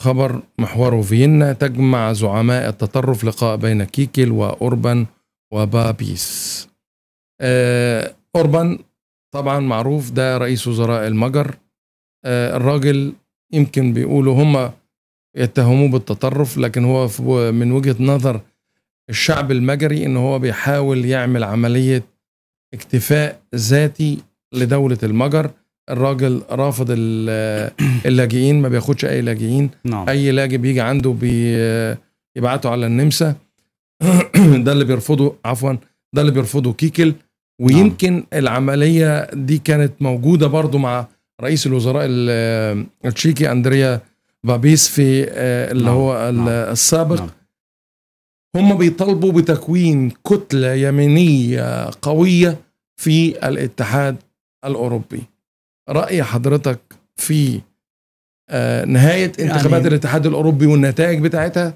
خبر محوره فيينا تجمع زعماء التطرف لقاء بين كيكل وأوربان وبابيس آه، أوربان طبعا معروف ده رئيس وزراء المجر آه، الراجل يمكن بيقولوا هم يتهموه بالتطرف لكن هو من وجهة نظر الشعب المجري ان هو بيحاول يعمل عملية اكتفاء ذاتي لدولة المجر الراجل رافض اللاجئين ما بياخدش اي لاجئين نعم. اي لاجئ بيجي عنده بيبعته على النمسا ده اللي بيرفضه عفوا ده اللي بيرفضه كيكل ويمكن نعم. العمليه دي كانت موجوده برضو مع رئيس الوزراء التشيكي اندريا بابيس في آه، اللي نعم. هو نعم. السابق نعم. هم بيطالبوا بتكوين كتله يمينيه قويه في الاتحاد الاوروبي راي حضرتك في آه، نهايه يعني انتخابات يعني الاتحاد الاوروبي والنتائج بتاعتها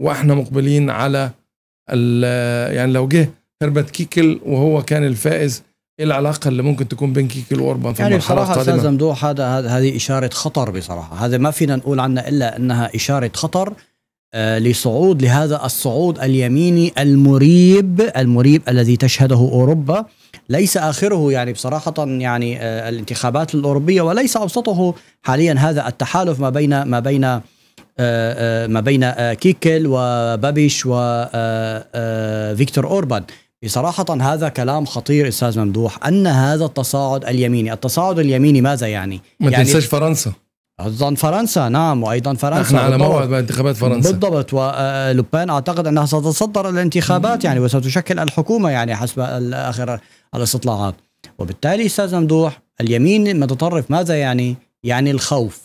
واحنا مقبلين على يعني لو جه هربت كيكل وهو كان الفائز ايه العلاقه اللي ممكن تكون بين كيكل واوربان في يعني بصراحه استاذ ممدوح هذا هذه اشاره خطر بصراحه هذا ما فينا نقول عنها الا انها اشاره خطر آه لصعود لهذا الصعود اليميني المريب المريب الذي تشهده اوروبا ليس آخره يعني بصراحة يعني آه، الانتخابات الأوروبية وليس أوسطه حاليا هذا التحالف ما بين ما بين آه، آه، ما بين كيكل وبابيش وفيكتور أوربان بصراحة هذا كلام خطير أستاذ ممدوح أن هذا التصاعد اليميني التصاعد اليميني ماذا يعني؟ ما يعني تنساش فرنسا ايضا فرنسا نعم وايضا فرنسا نحن على موعد مع انتخابات فرنسا بالضبط ولوبان آه، اعتقد انها ستتصدر الانتخابات يعني وستشكل الحكومه يعني حسب اخر الاستطلاعات وبالتالي استاذ ممدوح اليمين المتطرف ماذا يعني؟ يعني الخوف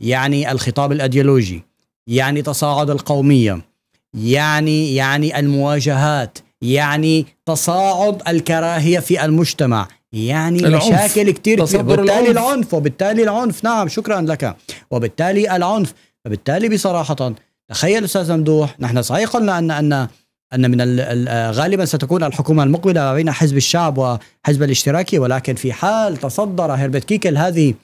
يعني الخطاب الايديولوجي يعني تصاعد القوميه يعني يعني المواجهات يعني تصاعد الكراهيه في المجتمع يعني العنف. مشاكل كتير كبيرة وبالتالي العنف. العنف وبالتالي العنف نعم شكرا لك وبالتالي العنف فبالتالي بصراحة تخيل أستاذ ممدوح نحن صحيح قلنا أن أن أن من آه، غالبا ستكون الحكومة المقبلة بين حزب الشعب وحزب الاشتراكي ولكن في حال تصدر هربت كيكل هذه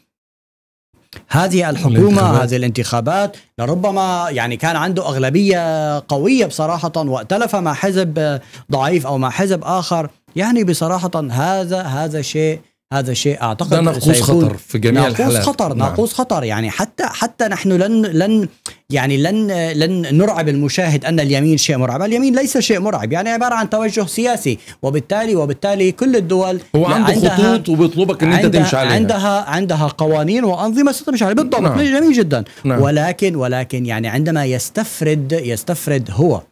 هذه الحكومة هذه الانتخابات لربما يعني كان عنده أغلبية قوية بصراحة وائتلف مع حزب ضعيف أو مع حزب آخر يعني بصراحه هذا هذا شيء هذا شيء اعتقد ده ناقوس خطر في جميع ناقوس الحالات ناقوس خطر نعم. ناقوس خطر يعني حتى حتى نحن لن لن يعني لن لن نرعب المشاهد ان اليمين شيء مرعب، اليمين ليس شيء مرعب، يعني عباره عن توجه سياسي وبالتالي وبالتالي كل الدول هو عنده خطوط وبيطلبك ان انت تمشي عليها عندها عندها قوانين وانظمه ستمشي عليها بالضبط نعم. جميل جدا نعم. ولكن ولكن يعني عندما يستفرد يستفرد هو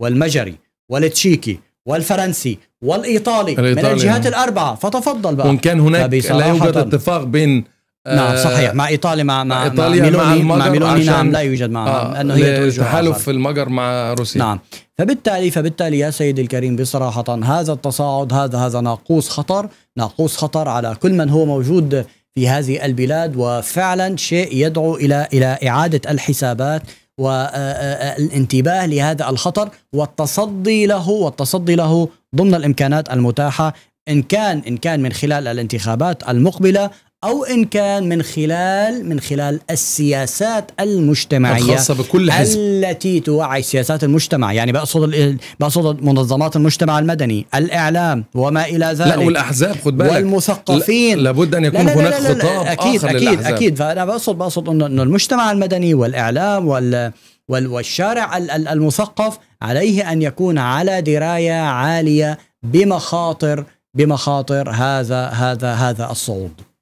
والمجري والتشيكي والفرنسي والايطالي الإيطالي. من الجهات الاربعه فتفضل بقى وان كان هناك لا يوجد اتفاق بين نعم آه، صحيح مع ايطاليا مع مع ايطاليا مع ميلوني, مع مع ميلوني نعم لا يوجد مع آه انه هي تحالف المجر مع روسيا نعم فبالتالي فبالتالي يا سيدي الكريم بصراحه هذا التصاعد هذا هذا ناقوس خطر ناقوس خطر على كل من هو موجود في هذه البلاد وفعلا شيء يدعو الى الى اعاده الحسابات والانتباه لهذا الخطر والتصدي له والتصدي له ضمن الامكانات المتاحه ان كان ان كان من خلال الانتخابات المقبله او ان كان من خلال من خلال السياسات المجتمعيه الخاصه بكل حزب التي توعي سياسات المجتمع يعني بقصد بقصد منظمات المجتمع المدني الاعلام وما الى ذلك لا والاحزاب خد بالك والمثقفين لابد ان يكون لا لا لا هناك خطاب اكيد آخر اكيد للأحزاب. اكيد فانا بقصد بقصد انه المجتمع المدني والاعلام وال والشارع المثقف عليه ان يكون على درايه عاليه بمخاطر بمخاطر هذا هذا هذا الصعود